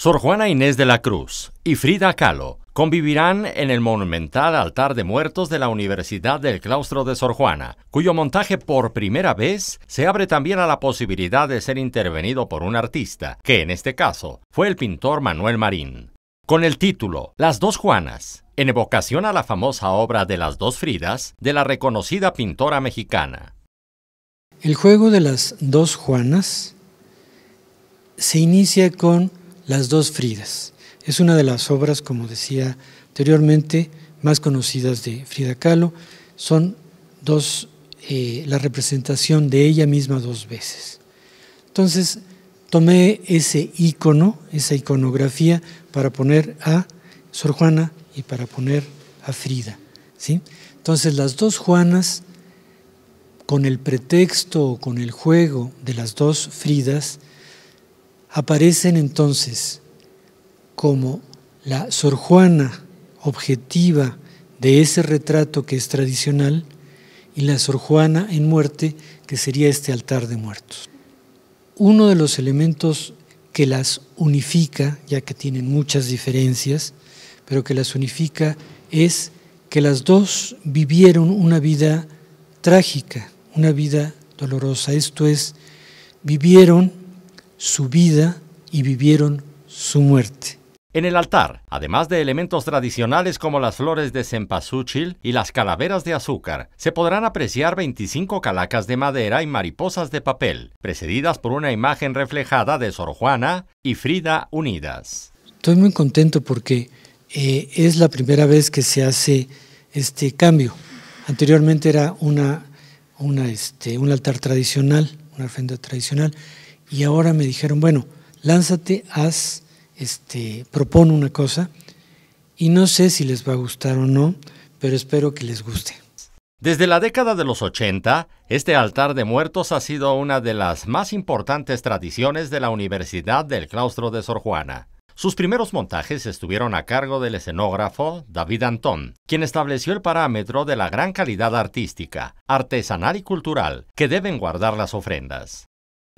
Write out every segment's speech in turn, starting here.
Sor Juana Inés de la Cruz y Frida Kahlo convivirán en el monumental altar de muertos de la Universidad del Claustro de Sor Juana, cuyo montaje por primera vez se abre también a la posibilidad de ser intervenido por un artista, que en este caso fue el pintor Manuel Marín. Con el título Las dos Juanas, en evocación a la famosa obra de las dos Fridas de la reconocida pintora mexicana. El juego de las dos Juanas se inicia con las dos Fridas. Es una de las obras, como decía anteriormente, más conocidas de Frida Kahlo. Son dos, eh, la representación de ella misma dos veces. Entonces, tomé ese icono, esa iconografía, para poner a Sor Juana y para poner a Frida. ¿sí? Entonces, las dos Juanas, con el pretexto o con el juego de las dos Fridas, aparecen entonces como la Sor Juana objetiva de ese retrato que es tradicional y la Sor Juana en muerte, que sería este altar de muertos. Uno de los elementos que las unifica, ya que tienen muchas diferencias, pero que las unifica es que las dos vivieron una vida trágica, una vida dolorosa. Esto es, vivieron su vida y vivieron su muerte. En el altar, además de elementos tradicionales como las flores de cempasúchil y las calaveras de azúcar, se podrán apreciar 25 calacas de madera y mariposas de papel, precedidas por una imagen reflejada de Sor Juana y Frida unidas. Estoy muy contento porque eh, es la primera vez que se hace este cambio. Anteriormente era una, este, un altar tradicional, una ofrenda tradicional, y ahora me dijeron, bueno, lánzate, haz, este, propone una cosa y no sé si les va a gustar o no, pero espero que les guste. Desde la década de los 80, este altar de muertos ha sido una de las más importantes tradiciones de la Universidad del Claustro de Sor Juana. Sus primeros montajes estuvieron a cargo del escenógrafo David Antón, quien estableció el parámetro de la gran calidad artística, artesanal y cultural que deben guardar las ofrendas.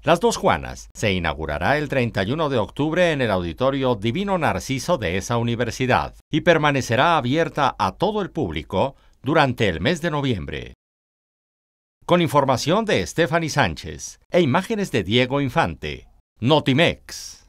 Las dos Juanas se inaugurará el 31 de octubre en el Auditorio Divino Narciso de esa universidad y permanecerá abierta a todo el público durante el mes de noviembre. Con información de Stephanie Sánchez e imágenes de Diego Infante, Notimex.